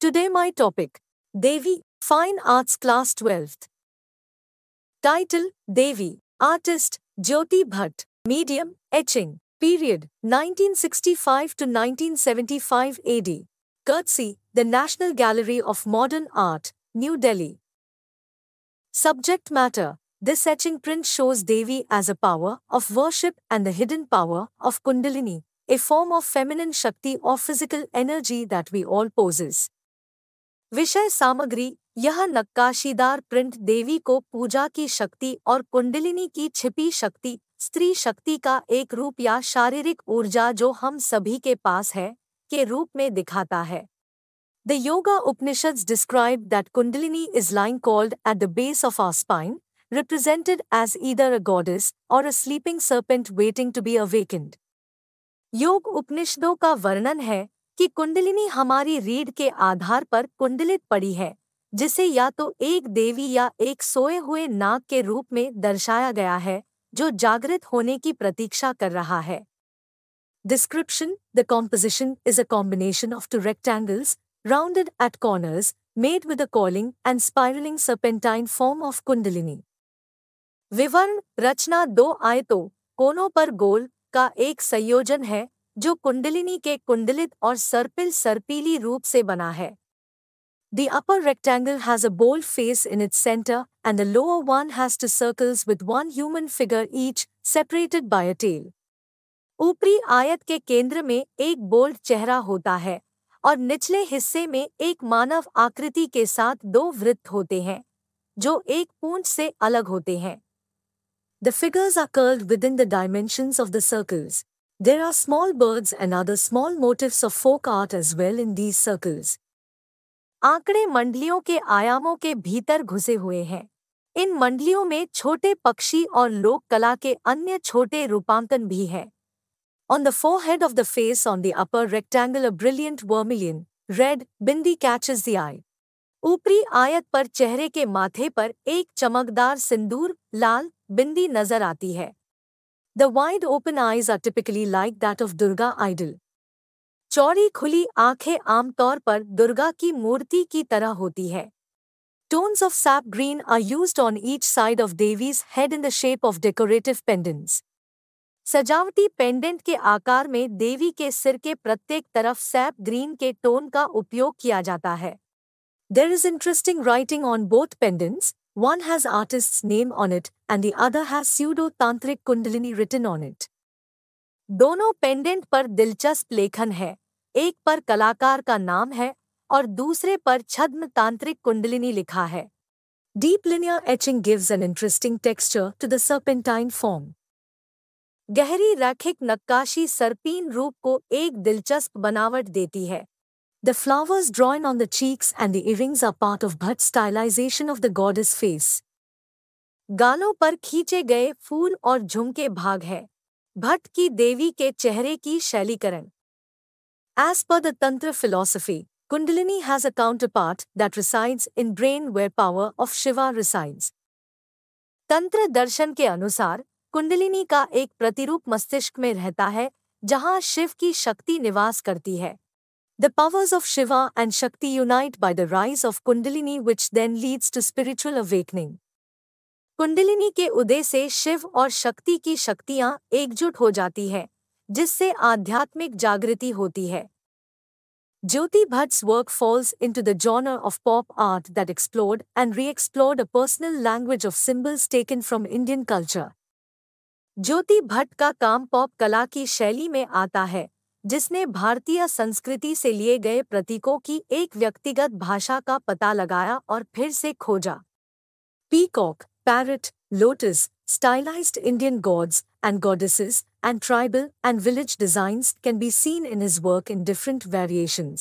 Today my topic, Devi, Fine Arts Class 12th. Title, Devi, Artist, Jyoti Bhatt, Medium, Etching, Period, 1965 to 1975 AD. Courtesy, the National Gallery of Modern Art, New Delhi. Subject Matter This etching print shows Devi as a power of worship and the hidden power of Kundalini, a form of feminine Shakti or physical energy that we all possess. Vishay Samagri यह नक्काशीदार print देवी को पूजा की शक्ति और कुंडलिनी की छिपी शक्ति स्त्री शक्ति का एक रूप या शारीरिक ऊर्जा जो हम सभी के पास है के रूप में दिखाता है the yoga Upanishad describe that Kundalini is lying coiled at the base of our spine represented as either a goddess or a sleeping serpent waiting to be awakened. योग उपनिषदों का वर्णन है कि कुंडलिनी हमारी रीढ़ के आधार पर कुंडलित पड़ी है जिसे या तो एक देवी या एक सोए हुए नाग के रूप में दर्शाया गया है जो जागृत होने की प्रतीक्षा कर रहा है description the composition is a combination of two rectangles rounded at corners made with a coiling and spiralling serpentine form of Kundalini विवरण रचना दो आयतों कोनों पर गोल का एक संयोजन है जो कुंडलिनी के कुंडलित और सर्पिल सर्पीली रूप से बना है the upper rectangle has a bowl face in its centre and the lower one has two circles with one human figure each separated by a tail. ऊपरी आयत के केंद्र में एक बोल्ड चेहरा होता है और निचले हिस्से में एक मानव आकृति के साथ दो वृत्त होते हैं जो एक पूंछ से अलग होते हैं The figures are curled within the dimensions of the circles. There are small birds and other small motifs of folk art as well in these circles. आंकड़े मंडलियों के आयामों के भीतर घुसे हुए हैं इन मंडलियों में छोटे पक्षी और लोक कला के अन्य छोटे रूपांकन भी हैं on the forehead of the face on the upper rectangle brilliant vermilion red bindi catches the eye ऊपरी आयत पर चेहरे के माथे पर एक चमकदार सिंदूर लाल बिंदी नजर आती है the wide open eyes are typically like that of Durga idol चौड़ी खुली आंखें आमतौर पर दुर्गा की मूर्ति की तरह होती है tones of sap green are used on each side of Devi's head in the shape of decorative pendants सजावटी पेंडेंट के आकार में देवी के सिर के प्रत्येक तरफ सैप ग्रीन के टोन का उपयोग किया जाता है there is interesting writing on both pendants One has artist's name on it and the other has pseudo tantric kundalini written on it. दोनों पेंडेंट पर दिलचस्प लेखन है एक पर कलाकार का नाम है और दूसरे पर छद्म तांत्रिक कुंडलिनी लिखा है deep linear etching gives an interesting texture to the serpentine form गहरी रैखिक नक्काशी सरपीन रूप को एक दिलचस्प बनावट देती है The flowers drawn on the cheeks and the earrings are part of Bhatt's stylization of the goddess face. गालों पर खींचे गए फूल और झुमके भाग है भट्ट की देवी के चेहरे की शैलीकरण as per the tantra philosophy Kundalini has a counterpart that resides in brain where power of Shiva resides तंत्र दर्शन के अनुसार कुंडलिनी का एक प्रतिरूप मस्तिष्क में रहता है जहां शिव की शक्ति निवास करती है The powers of Shiva and Shakti unite by the rise of Kundalini which then leads to spiritual awakening. Kundalini के उदय से शिव Shakti शक्ति की शक्तियां एकजुट हो जाती है जिससे आध्यात्मिक जागृति होती है Jyoti Bhatt's work falls into the genre of pop art that explored and re-explored a personal language of symbols taken from Indian culture. Jyoti Bhatt का काम पॉप कला की शैली में आता है जिसने भारतीय संस्कृति से लिए गए प्रतीकों की एक व्यक्तिगत भाषा का पता लगाया और फिर से खोजा peacock parrot lotus stylise Indian gods and goddesses and tribal and village design can be seen in his work in different variation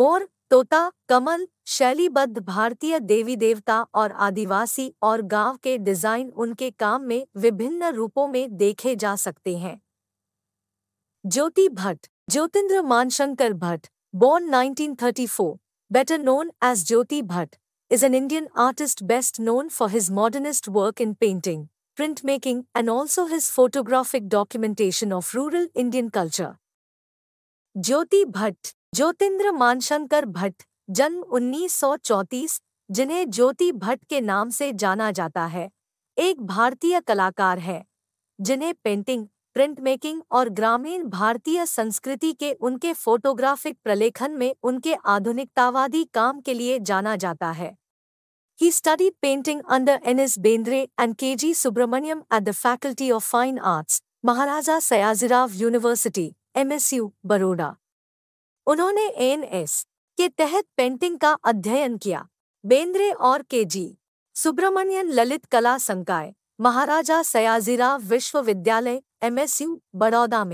मोर तोता कमल शैलीबद्ध भारतीय देवी देवता और आदिवासी और गांव के डिजाइन उनके काम में विभिन्न रूपों में देखे जा सकते हैं Jyoti Bhatt Jyotindra Manshankar Bhatt born 1934, better known as Jyoti Bhatt is an Indian artist best known for his modernist work in painting printmaking and also his photographic documentation of rural Indian culture Jyoti Bhatt Jyotindra Manshankar Bhatt जन्म उन्नीस जिन्हें ज्योति भट्ट के नाम से जाना जाता है एक भारतीय कलाकार है जिन्हें पेंटिंग प्रिंट मेकिंग और ग्रामीण भारतीय संस्कृति के उनके फोटोग्राफिक प्रलेखन में उनके आधुनिकतावादी काम के लिए जाना जाता है He studied painting under Bendre Bendre and G Subramaniam at the Faculty of Fine Arts, Maharaja Sayajirao University, MSU Baroda. उन्होंने एस के तहत पेंटिंग का अध्ययन किया बेंद्रे और जी सुब्रमण्यन ललित कला संकाय महाराजा सयाजीराव विश्वविद्यालय MSU, Baroda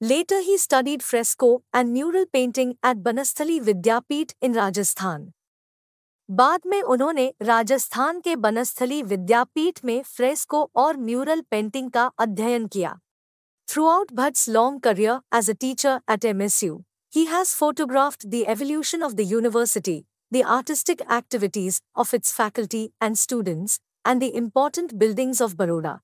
Later he studied fresco and mural painting at Banasthali Vidyapit in Rajasthan. बाद में उन्होंने राजस्थान के बनस्थली विद्यापीठ में फ्रेस्को और म्यूरल पेंटिंग का अध्ययन किया Throughout Bhatt's long career as a teacher at MSU, he has photographed the evolution of the university, the artistic activities of its faculty and students, and the important buildings of Baroda.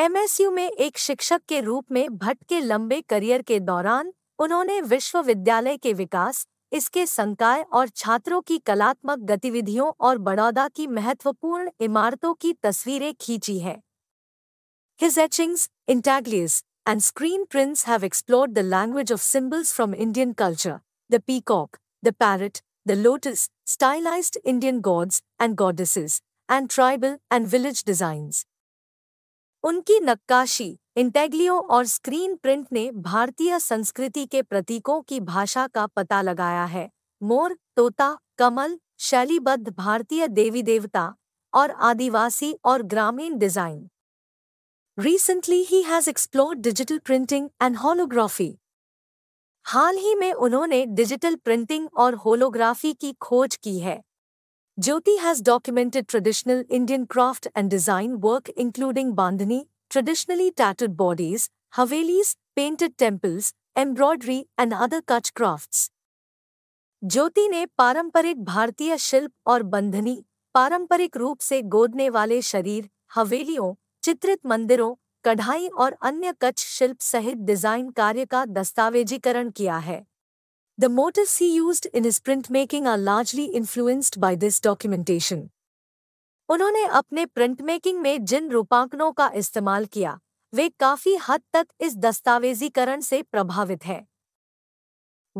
MSU में एक शिक्षक के रूप में भट्ट के लंबे career के दौरान उन्होंने विश्वविद्यालय के विकास इसके संकाय और छात्रों की कलात्मक गतिविधियों और बड़ौदा की महत्वपूर्ण इमारतों की तस्वीरें खींची हैं His etchings, intaglias, and screen prints have explored the language of symbols from Indian culture the peacock, the parrot, the lotus, stylized Indian gods and goddesses, and tribal and village designs. उनकी नक्काशी intaglio और screen print ने भारतीय संस्कृति के प्रतीकों की भाषा का पता लगाया है मोर तोता कमल शैलीबद्ध भारतीय देवी देवता और आदिवासी और ग्रामीण डिजाइन रिसेंटली ही has explore digital printing and holography हाल ही में उन्होंने डिजिटल प्रिंटिंग और होलोग्राफी की खोज की है Jyoti has documented traditional Indian craft and design work including bandhani, traditionally tattooed bodies, havelis, painted temples, embroidery and other Kutch crafts. Jyoti ne paramparik Bharatiya shilp aur bandhani, paramparik roop se godne wale sharir, हवेलियों chitrit mandiron, kadhai aur anya Kutch shilp sahit design karya ka dastavejikaran kiya hai. The motifs he used in his printmaking are largely influenced by this documentation. उन्होंने अपने printmaking में जिन रूपांकनों का इस्तेमाल किया वे काफी हद तक इस दस्तावेजीकरण से प्रभावित हैं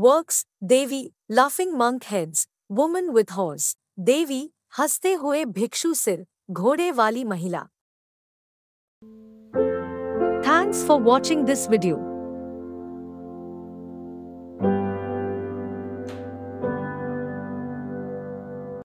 works Devi laughing monk heads woman with horse देवी हंसते हुए भिक्षु सिर घोड़े वाली महिला thanks for watching this video